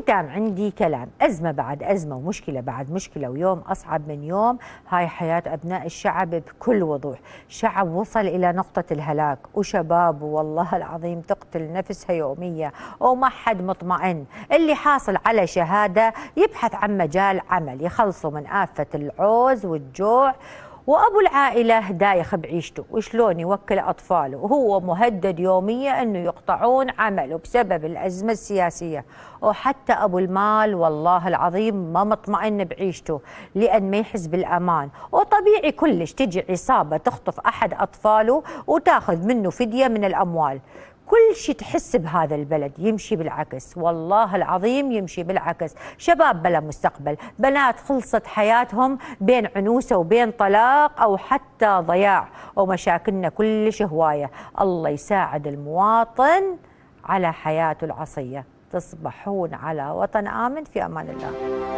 الختام عندي كلام أزمة بعد أزمة ومشكلة بعد مشكلة ويوم أصعب من يوم هاي حياة أبناء الشعب بكل وضوح شعب وصل إلى نقطة الهلاك وشباب والله العظيم تقتل نفسها يومية وما حد مطمئن اللي حاصل على شهادة يبحث عن مجال عمل يخلصوا من آفة العوز والجوع وابو العائله دايخ بعيشته وشلون يوكل اطفاله وهو مهدد يوميا انه يقطعون عمله بسبب الازمه السياسيه وحتى ابو المال والله العظيم ما مطمئن بعيشته لان ما يحس بالامان وطبيعي كلش تجي عصابه تخطف احد اطفاله وتاخذ منه فديه من الاموال كل شيء تحس بهذا البلد يمشي بالعكس والله العظيم يمشي بالعكس شباب بلا مستقبل بنات خلصت حياتهم بين عنوسة وبين طلاق أو حتى ضياع ومشاكلنا كلش هواية الله يساعد المواطن على حياته العصية تصبحون على وطن آمن في أمان الله